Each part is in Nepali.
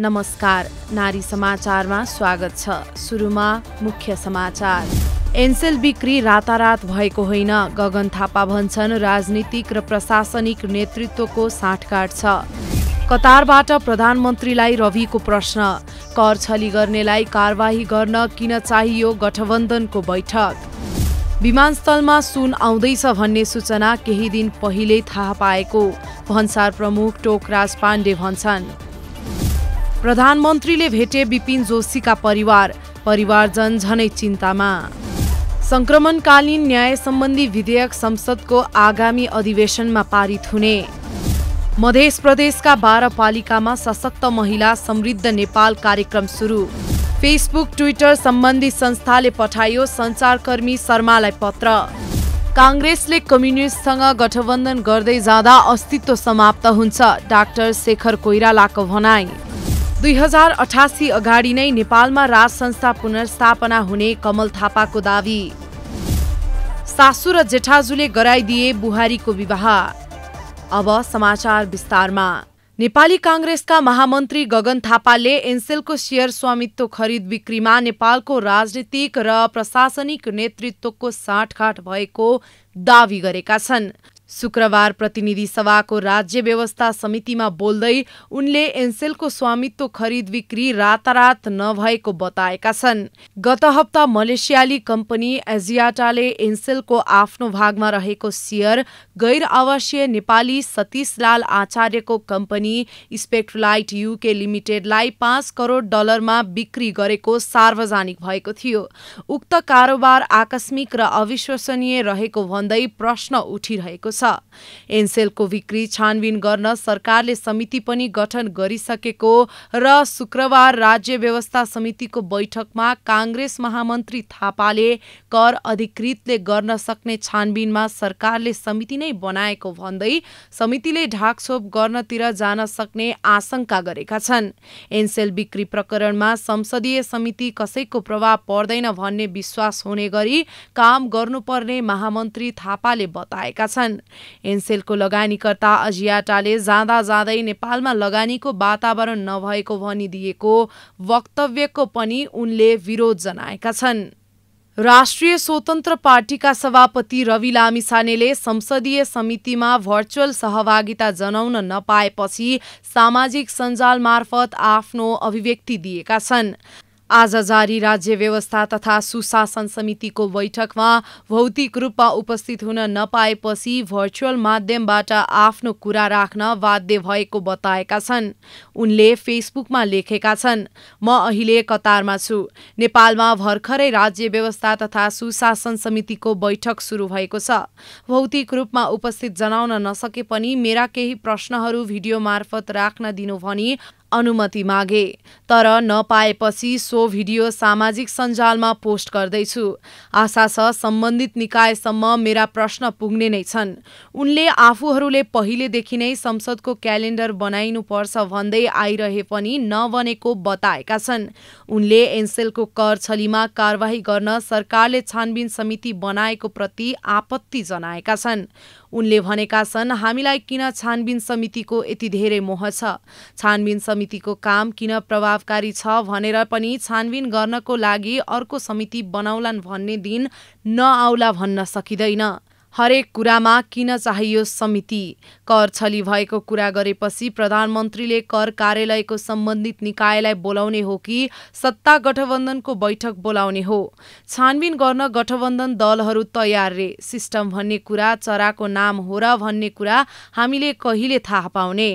नमस्कार नारी समाचारमा स्वागत छ सुरुमा मुख्य समाचार एनसेल बिक्री रातारात भएको होइन गगन थापा भन्छन् राजनीतिक र प्रशासनिक नेतृत्वको साठगाँठ छ कतारबाट प्रधानमन्त्रीलाई रविको प्रश्न कर छली गर्नेलाई कारवाही गर्न किन चाहियो गठबन्धनको बैठक विमानस्थलमा सुन आउँदैछ भन्ने सूचना केही दिन पहिले थाहा पाएको भन्सार प्रमुख टोकराज पाण्डे भन्छन् प्रधानमन्त्रीले भेटे विपिन जोशीका परिवार परिवारजन झनै चिन्तामा संक्रमणकालीन न्याय सम्बन्धी विधेयक संसदको आगामी अधिवेशनमा पारित हुने मध्य प्रदेशका बाह्र पालिकामा सशक्त महिला समृद्ध नेपाल कार्यक्रम सुरु फेसबुक ट्विटर सम्बन्धी संस्थाले पठायो सञ्चारकर्मी शर्मालाई पत्र काङ्ग्रेसले कम्युनिस्टसँग गठबन्धन गर्दै जाँदा अस्तित्व समाप्त हुन्छ डाक्टर शेखर कोइरालाको भनाई दुई हजार अठासी अगाडि नै नेपालमा राज संस्था पुनर्स्थापना हुने कमल थापाको दावी सासु र जेठाजुले गराइदिए बुहारीको विवाह अब समाचार विस्तारमा नेपाली काङ्ग्रेसका महामन्त्री गगन थापाले एनसेलको सेयर स्वामित्व खरिद बिक्रीमा नेपालको राजनीतिक र प्रशासनिक नेतृत्वको साँठगाँठ भएको दावी गरेका छन् शुक्रबार प्रतिनिधि सभाको राज्य व्यवस्था समितिमा बोल्दै उनले एनसेलको स्वामित्व खरिद बिक्री रातारात नभएको बताएका छन् गत हप्ता मलेसियाली कम्पनी एजियाटाले एनसेलको आफ्नो भागमा रहेको सेयर गैर आवासीय नेपाली सतीशलाल आचार्यको कम्पनी स्पेक्ट्रोलाइट युके लिमिटेडलाई पाँच करोड डलरमा बिक्री गरेको सार्वजनिक भएको थियो उक्त कारोबार आकस्मिक र अविश्वसनीय रहेको भन्दै प्रश्न उठिरहेको छ एनसेलको बिक्री छानबिन गर्न सरकारले समिति पनि गठन गरिसकेको र शुक्रबार राज्य व्यवस्था समितिको बैठकमा काङ्ग्रेस महामन्त्री थापाले कर अधिकृतले गर्न सक्ने छानबिनमा सरकारले समिति नै बनाएको भन्दै समितिले ढाकछोप गर्नतिर जान सक्ने आशंका गरेका छन् एनसेल बिक्री प्रकरणमा संसदीय समिति कसैको प्रभाव पर्दैन भन्ने विश्वास हुने गरी काम गर्नुपर्ने महामन्त्री थापाले बताएका छन् एनसेलको लगानीकर्ता अजियाटाले जाँदा जाँदै नेपालमा लगानीको वातावरण नभएको भनिदिएको वक्तव्यको पनि उनले विरोध जनाएका छन् राष्ट्रिय स्वतन्त्र पार्टीका सभापति रवि लामिसानेले संसदीय समितिमा भर्चुअल सहभागिता जनाउन नपाएपछि सामाजिक सञ्जाल मार्फत आफ्नो अभिव्यक्ति दिएका छन् आज जारी राज्य व्यवस्था तथा सुशासन समितिको बैठकमा भौतिक रूपमा उपस्थित हुन नपाएपछि भर्चुअल माध्यमबाट आफ्नो कुरा राख्न बाध्य भएको बताएका छन् उनले फेसबुकमा लेखेका छन् म अहिले कतारमा छु नेपालमा भर्खरै राज्य व्यवस्था तथा सुशासन समितिको बैठक सुरु भएको छ भौतिक रूपमा उपस्थित जनाउन नसके पनि मेरा केही प्रश्नहरू भिडियो मार्फत राख्न दिनु भनी अनुमति मागे तर नपाएपछि सो भिडियो सामाजिक सञ्जालमा पोस्ट गर्दैछु आशा छ सम्बन्धित निकायसम्म मेरा प्रश्न पुग्ने नै छन् उनले आफूहरूले पहिलेदेखि नै संसदको क्यालेन्डर बनाइनुपर्छ भन्दै आइरहे पनि नबनेको बताएका छन् उनले एनसेलको कर छलीमा कारवाही गर्न सरकारले छानबिन समिति बनाएको प्रति आपत्ति जनाएका छन् उनले भनेका छन् हामीलाई किन छानबिन समितिको यति धेरै मोह छ छानबिन समितिको काम किन प्रभावकारी छ भनेर पनि छानबिन गर्नको लागि अर्को समिति बनाउलान् भन्ने दिन नआउला भन्न सकिँदैन हरेक कुरामा किन चाहियो समिति कर छली भएको कुरा गरेपछि प्रधानमन्त्रीले कर कार्यालयको सम्बन्धित निकायलाई बोलाउने हो कि सत्ता गठबन्धनको बैठक बोलाउने हो छानबिन गर्न गठबन्धन दलहरू तयार रे सिस्टम भन्ने कुरा चराको नाम हो र भन्ने कुरा हामीले कहिले थाहा पाउने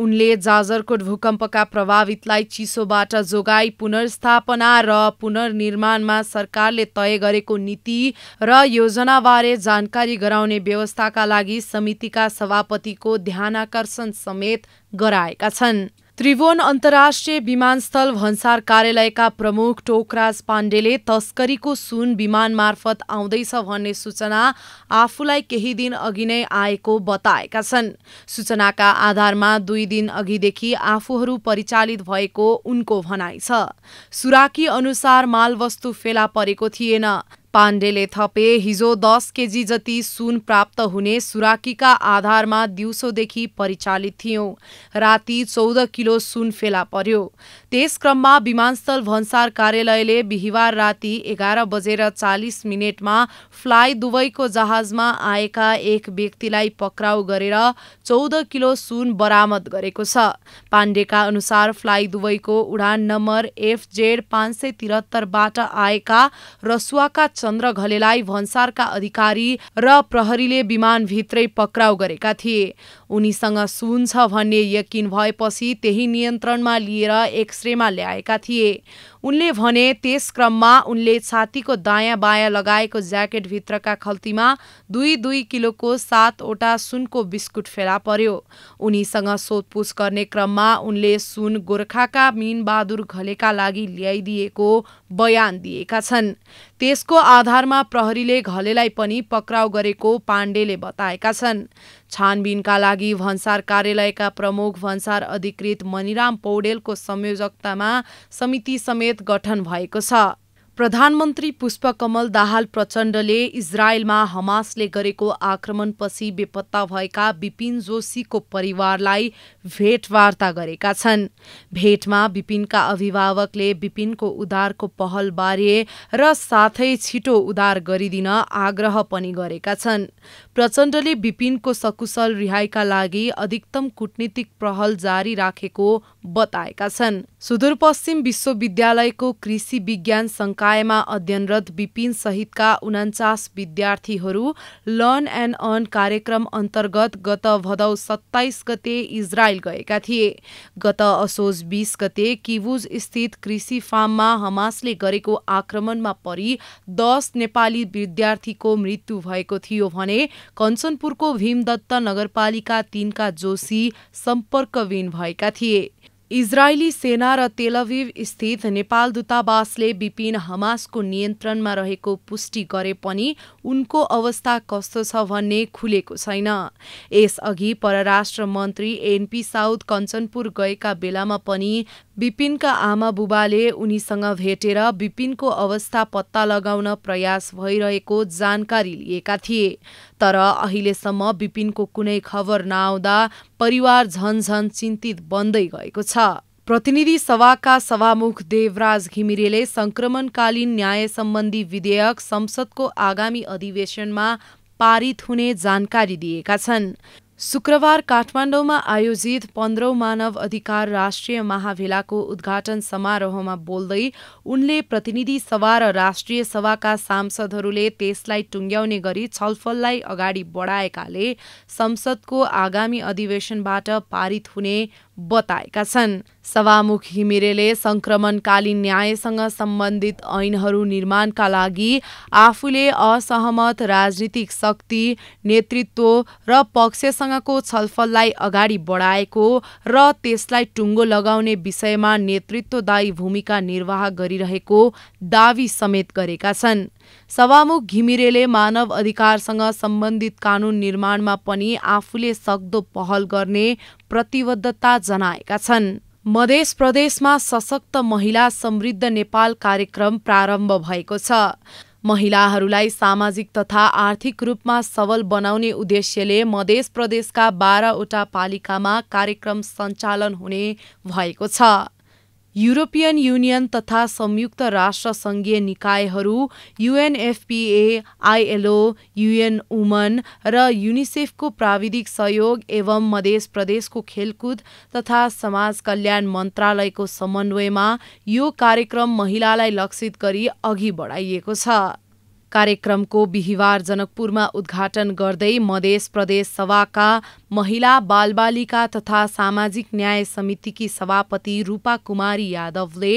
उनले जाजरकोट भूकम्पका प्रभावितलाई चिसोबाट जोगाई पुनर्स्थापना र पुनर्निर्माणमा सरकारले तय गरेको नीति र योजनाबारे जानकारी गराउने व्यवस्थाका लागि समितिका सभापतिको ध्यानाकर्षण समेत गराएका छन् त्रिभुवन अन्तर्राष्ट्रिय विमानस्थल भन्सार कार्यालयका प्रमुख टोकराज पाण्डेले तस्करीको सुन विमान मार्फत आउँदैछ भन्ने सूचना आफूलाई केही दिन अघि नै आएको बताएका छन् सूचनाका आधारमा दुई दिन अघिदेखि आफूहरू परिचालित भएको उनको भनाइ छ सुराकी अनुसार मालवस्तु फेला परेको थिएन पाण्डेले थपे हिजो दस केजी जति सुन प्राप्त हुने सुराकीका आधारमा दिउँसोदेखि परिचालित थियौँ राति चौध किलो सुन फेला पर्यो त्यस क्रममा विमानस्थल भन्सार कार्यालयले बिहिबार राति एघार बजेर चालिस मिनटमा फ्लाइ दुवैको जहाजमा आएका एक व्यक्तिलाई पक्राउ गरेर चौध किलो सुन बरामद गरेको छ पाण्डेका अनुसार फ्लाइ दुवैको उडान नम्बर एफजेड पाँच सय त्रिहत्तरबाट आएका रसुवाका चन्द्र घलेलाई भन्सारका अधिकारी र प्रहरीले विमानभित्रै पक्राउ गरेका थिए उनीसँग सुन छ भन्ने यकिन भएपछि त्यही नियन्त्रणमा लिएर एक आश्रयमा ल्याएका थिए उनले भने त्यस क्रममा उनले छातीको दायाँ बायाँ लगाएको ज्याकेटभित्रका खल्तीमा दुई दुई किलोको सातवटा सुनको बिस्कुट फेला पर्यो उनीसँग सोधपुछ गर्ने क्रममा उनले सुन गोर्खाका मिनबहादुर घलेका लागि ल्याइदिएको बयान दिएका छन् त्यसको आधारमा प्रहरीले घलेलाई पनि पक्राउ गरेको पाण्डेले बताएका छन् छानबिनका लागि भन्सार कार्यालयका प्रमुख भन्सार अधिकृत मणिराम पौडेलको संयोजकतामा समिति समेत गठन भएको छ प्रधानमन्त्री पुष्पकमल दाहाल प्रचण्डले इजरायलमा हमासले गरेको आक्रमणपछि बेपत्ता भएका विपिन जोशीको परिवारलाई भेटवार्ता गरेका छन् भेटमा विपिनका अभिभावकले विपिनको उद्धारको बारे र साथै छिटो उद्धार गरिदिन आग्रह पनि गरेका छन् प्रचण्डले विपिनको सकुशल रिहाईका लागि अधिकतम कुटनीतिक पहल जारी राखेको बताएका छन् सुदूरपश्चिम विश्वविद्यालयको कृषि विज्ञान निकायमा अध्ययनरत विपिन सहितका उनान्चास विद्यार्थीहरू लर्न एन्ड अर्न कार्यक्रम अन्तर्गत गत भदौ सत्ताइस गते इजरायल गएका थिए गत असोज बिस गते किबुज स्थित कृषि फार्ममा हमासले गरेको आक्रमणमा परि दस नेपाली विद्यार्थीको मृत्यु भएको थियो भने कञ्चनपुरको भीमदत्त नगरपालिका तिनका जोशी सम्पर्कविहीन भएका थिए इजरायली सेना र तेलविव स्थित नेपाल दूतावासले विपिन हमासको नियन्त्रणमा रहेको पुष्टि गरे पनि उनको अवस्था कस्तो छ भन्ने खुलेको छैन यसअघि परराष्ट्र मन्त्री एनपी साउथ कञ्चनपुर गएका बेलामा पनि विपिनका आमा बुबाले उनीसँग भेटेर विपिनको अवस्था पत्ता लगाउन प्रयास भइरहेको जानकारी लिएका थिए तर अहिलेसम्म विपिनको कुनै खबर नआउँदा परिवार झनझन चिन्तित बन्दै गएको छ प्रतिनिधि सभाका सभामुख देवराज घिमिरेले संक्रमणकालीन न्याय सम्बन्धी विधेयक संसदको आगामी अधिवेशनमा पारित हुने जानकारी दिएका छन् शुक्रबार काठमाडौँमा आयोजित पन्ध्रौँ मानव अधिकार राष्ट्रिय महाभेलाको उद्घाटन समारोहमा बोल्दै उनले प्रतिनिधि सभा र राष्ट्रिय सभाका सांसदहरूले त्यसलाई टुङ्ग्याउने गरी छलफललाई अगाडि बढाएकाले संसदको आगामी अधिवेशनबाट पारित हुने बताएका छन् सभामुख घिमिरेले सङ्क्रमणकालीन न्यायसँग सम्बन्धित ऐनहरू निर्माणका लागि आफूले असहमत राजनीतिक शक्ति नेतृत्व र पक्षसँग सरकारसँगको छलफललाई अगाडि बढाएको र त्यसलाई टुङ्गो लगाउने विषयमा नेतृत्वदायी भूमिका निर्वाह गरिरहेको दावी समेत गरेका छन् सभामुख घिमिरेले मानव अधिकारसँग सम्बन्धित कानून निर्माणमा पनि आफूले सक्दो पहल गर्ने प्रतिबद्धता जनाएका छन् मधेस प्रदेशमा सशक्त महिला समृद्ध नेपाल कार्यक्रम प्रारम्भ भएको छ महिलाहरूलाई सामाजिक तथा आर्थिक रूपमा सबल बनाउने उद्देश्यले मधेस प्रदेशका बाह्रवटा पालिकामा कार्यक्रम सञ्चालन हुने भएको छ युरोपियन युनियन तथा संयुक्त राष्ट्र सङ्घीय निकायहरू युएनएफपिए आइएलओ युएन उमन र युनिसेफको प्राविधिक सहयोग एवं मधेस प्रदेशको खेलकुद तथा समाज कल्याण मन्त्रालयको समन्वयमा यो कार्यक्रम महिलालाई लक्षित गरी अघि बढाइएको छ कार्यक्रमको बिहिबार जनकपुरमा उद्घाटन गर्दै मधेस प्रदेश सभाका महिला बालबालिका तथा सामाजिक न्याय समितिकी सभापति रूपा कुमारी यादवले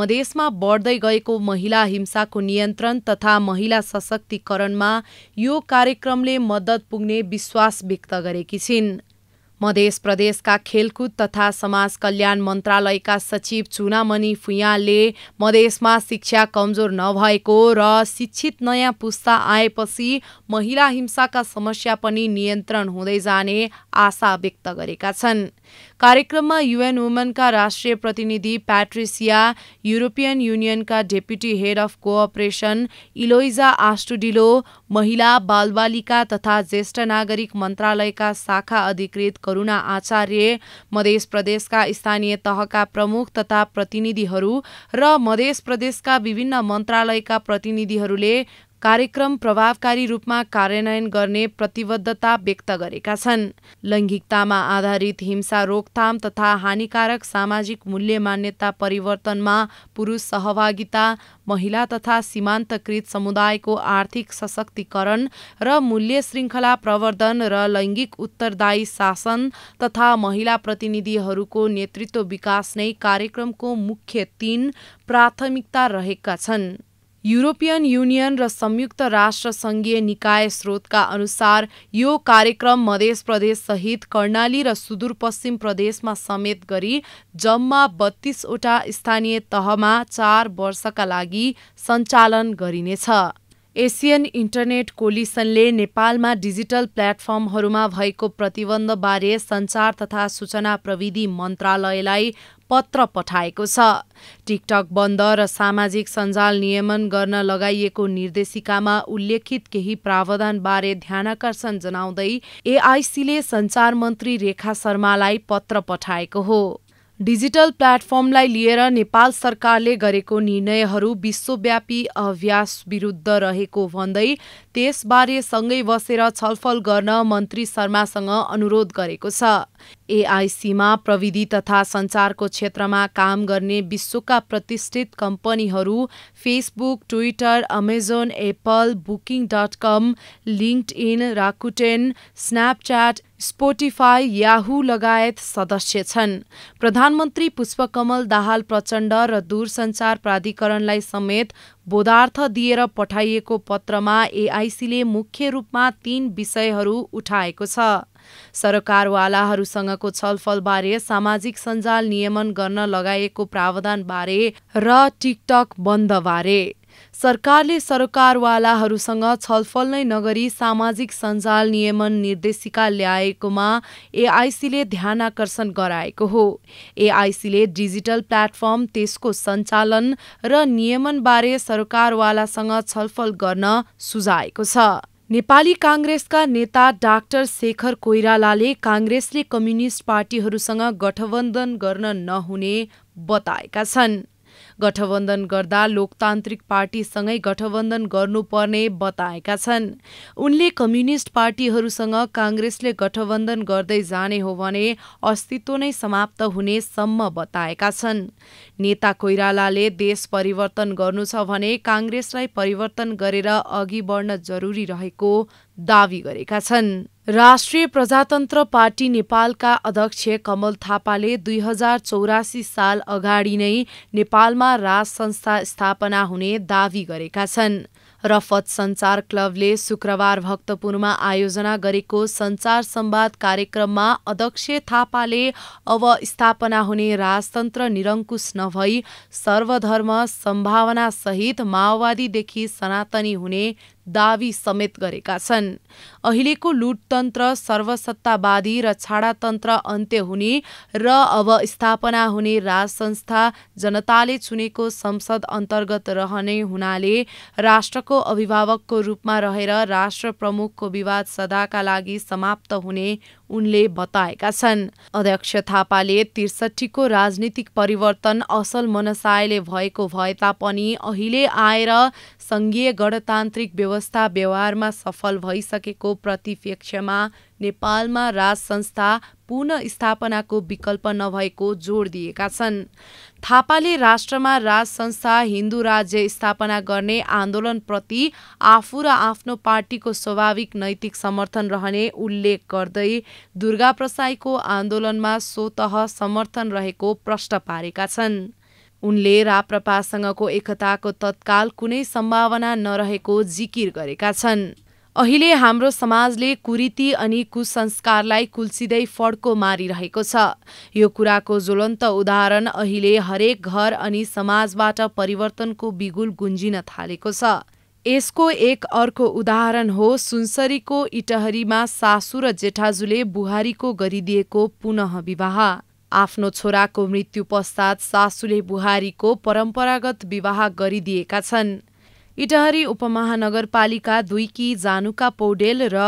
मधेसमा बढ्दै गएको महिला हिंसाको नियन्त्रण तथा महिला सशक्तिकरणमा यो कार्यक्रमले मद्दत पुग्ने विश्वास व्यक्त गरेकी छिन् मधेस प्रदेशका खेलकुद तथा समाज कल्याण मन्त्रालयका सचिव चुनामणि फुयालले मधेसमा शिक्षा कमजोर नभएको र शिक्षित नयाँ पुस्ता आएपछि महिला हिंसाका समस्या पनि नियन्त्रण हुँदै जाने आशा व्यक्त गरेका छन् कार्यक्रममा युएन वुमनका राष्ट्रिय प्रतिनिधि प्याट्रिसिया युरोपियन युनियनका deputy head of cooperation Eloisa Astudillo महिला बालबालिका तथा ज्येष्ठ नागरिक मन्त्रालयका शाखा अधिकृत करुणा आचार्य मधेस प्रदेशका स्थानीय तहका प्रमुख तथा प्रतिनिधिहरू र मधेस प्रदेशका विभिन्न मन्त्रालयका प्रतिनिधिहरूले कार्यक्रम प्रभावकारी रूपमा कार्यान्वयन गर्ने प्रतिबद्धता व्यक्त गरेका छन् लैङ्गिकतामा आधारित हिंसा रोकथाम तथा हानिकारक सामाजिक मूल्य मान्यता परिवर्तनमा पुरुष सहभागिता महिला तथा सीमान्तकृत समुदायको आर्थिक सशक्तिकरण र मूल्य श्रृङ्खला प्रवर्धन र लैङ्गिक उत्तरदायी शासन तथा महिला प्रतिनिधिहरूको नेतृत्व विकास नै कार्यक्रमको मुख्य तीन प्राथमिकता रहेका छन् युरोपियन युनियन र संयुक्त राष्ट्र संघीय निकाय स्रोतका अनुसार यो कार्यक्रम मधेस सहित कर्णाली र सुदूरपश्चिम प्रदेशमा समेत गरी जम्मा बत्तीसवटा स्थानीय तहमा चार वर्षका लागि सञ्चालन गरिनेछ एसियन इन्टरनेट कोलिसनले नेपालमा डिजिटल प्लेटफर्महरूमा भएको प्रतिबन्धबारे सञ्चार तथा सूचना प्रविधि मन्त्रालयलाई पत्र पठाएको छ टिकटक बन्द र सामाजिक सञ्जाल नियमन गर्न लगाइएको निर्देशिकामा उल्लेखित केही प्रावधानबारे ध्यानकर्षण जनाउँदै एआइसीले सञ्चार मन्त्री रेखा शर्मालाई पत्र पठाएको हो डिजिटल प्लेटफर्मलाई लिएर नेपाल सरकारले गरेको निर्णयहरू विश्वव्यापी अभ्यास विरुद्ध रहेको भन्दै त्यसबारे सँगै बसेर छलफल गर्न मन्त्री शर्मासँग अनुरोध गरेको छ एआइसीमा प्रविधि तथा सञ्चारको क्षेत्रमा काम गर्ने विश्वका प्रतिष्ठित कम्पनीहरू Facebook Twitter Amazon Apple booking dot com LinkedIn Rakuten Snapchat Spotify Yahoo लगायत सदस्य छन् प्रधानमन्त्री पुष्पकमल दाहाल प्रचण्ड र दूरसञ्चार प्राधिकरणलाई समेत बोधार्थ दिएर पठाइएको पत्रमा एआइसीले मुख्य रूपमा तीन विषयहरू उठाएको छ सरकारवालाहरूसँगको छलफलबारे सामाजिक सञ्जाल नियमन गर्न लगाइएको प्रावधानबारे र टिकटक बन्दबारे सरकारले सरकारवालाहरूसँग छलफल नै नगरी सामाजिक सञ्जाल नियमन निर्देशिका ल्याएकोमा एआइसीले आकर्षण गराएको हो एआइसीले डिजिटल प्लेटफर्म त्यसको सञ्चालन र नियमनबारे सरकारवालासँग छलफल गर्न सुझाएको छ नेपाली काङ्ग्रेसका नेता डाक्टर शेखर कोइरालाले काङ्ग्रेसले कम्युनिस्ट पार्टीहरूसँग गठबन्धन गर्न नहुने बताएका छन् गठबन्धन गर्दा लोकतान्त्रिक पार्टीसँगै गठबन्धन गर्नुपर्ने बताएका छन् उनले कम्युनिस्ट पार्टीहरूसँग काङ्ग्रेसले गठबन्धन गर्दै जाने हो भने अस्तित्व नै समाप्त हुने सम्म बताएका छन् नेता कोइरालाले देश परिवर्तन गर्नु छ भने काङ्ग्रेसलाई परिवर्तन गरेर अघि बढ्न जरुरी रहेको दावी गरेका छन् राष्ट्रिय प्रजातन्त्र पार्टी नेपालका अध्यक्ष कमल थापाले दुई हजार चौरासी साल अगाडि नै नेपालमा राज संस्था स्थापना हुने दावी गरेका छन् रफत सञ्चार क्लबले शुक्रबार भक्तपुरमा आयोजना गरेको सञ्चार सम्वाद कार्यक्रममा अध्यक्ष थापाले अब स्थापना हुने राजतन्त्र निरङ्कुश नभई सर्वधर्म सम्भावनासहित माओवादीदेखि सनातनी हुने दावी समेत गरेका छन् अहिलेको लुटतन्त्र सर्वसत्तावादी र छाडातन्त्र अन्त्य हुने र अब स्थापना हुने राज संस्था जनताले चुनेको संसद अन्तर्गत रहने हुनाले राष्ट्रको अभिभावकको रूपमा रहेर राष्ट्र प्रमुखको विवाद सदाका लागि समाप्त हुने उनले बताएका छन् अध्यक्ष थापाले त्रिसठीको राजनीतिक परिवर्तन असल मनसायले भएको भए तापनि अहिले आएर सङ्घीय गणतान्त्रिक व्यवस्था व्यवहारमा सफल भइसकेको प्रतिपेक्षमा नेपालमा राज संस्था स्थापनाको विकल्प नभएको जोड दिएका छन् थापाले राष्ट्रमा राज संस्था हिन्दू राज्य स्थापना गर्ने आन्दोलनप्रति आफू र आफ्नो पार्टीको स्वाभाविक नैतिक समर्थन रहने उल्लेख गर्दै दुर्गा प्रसाईको आन्दोलनमा स्वत समर्थन रहेको प्रष्ट पारेका छन् उनले राप्रपासँगको एकताको तत्काल कुनै सम्भावना नरहेको जिकिर गरेका छन् अहिले हाम्रो समाजले कुरीति अनि कुसंस्कारलाई कुल्सिँदै फड्को मारिरहेको छ यो कुराको ज्वलन्त उदाहरण अहिले हरेक घर अनि समाजबाट परिवर्तनको बिगुल गुन्जिन थालेको छ यसको एक अर्को उदाहरण हो सुनसरीको इटहरीमा सासु र जेठाजुले बुहारीको गरिदिएको पुनः विवाह आफ्नो छोराको मृत्यु पश्चात सासुले बुहारीको परम्परागत विवाह गरिदिएका छन् इटहरी उपमहानगरपालिका दुईकी जानुका पौडेल र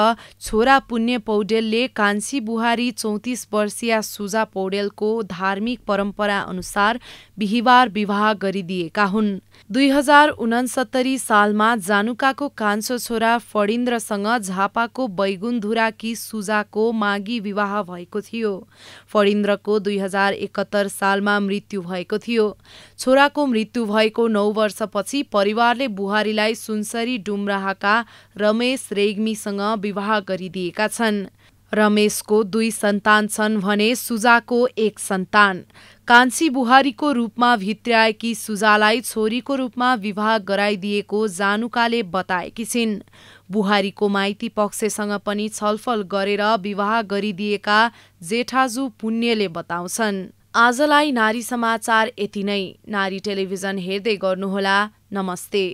छोरा पुण्य पौडेलले कान्छी बुहारी चौतिस वर्षीय सुजा पौडेलको धार्मिक परम्परा अनुसार बिहिबार विवाह गरिदिएका हुन् दुई हजार उनसत्तरी सालमा जानुकाको कान्छो छोरा फडिन्द्रसँग झापाको बैगुन्धुराकी सुजाको मागी विवाह भएको थियो फडिन्द्रको दुई हजार एकहत्तर सालमा मृत्यु भएको थियो छोराको मृत्यु भएको नौ वर्षपछि परिवारले बुहारीलाई सुनसरी डुम्राहाका रमेश रेग्मीसँग विवाह गरिदिएका छन् रमेशको दुई सन्तान छन् भने सुजाको एक सन्तान कान्छी बुहारीको रूपमा भित्र्याएकी सुजालाई छोरीको रूपमा विवाह गराइदिएको जानुकाले बताएकी छिन् बुहारीको माइती पक्षसँग पनि छलफल गरेर विवाह गरिदिएका जेठाजु पुण्यले बताउँछन् आजलाई नारी समाचार यति नै नारी टेलिभिजन हेर्दै गर्नुहोला नमस्ते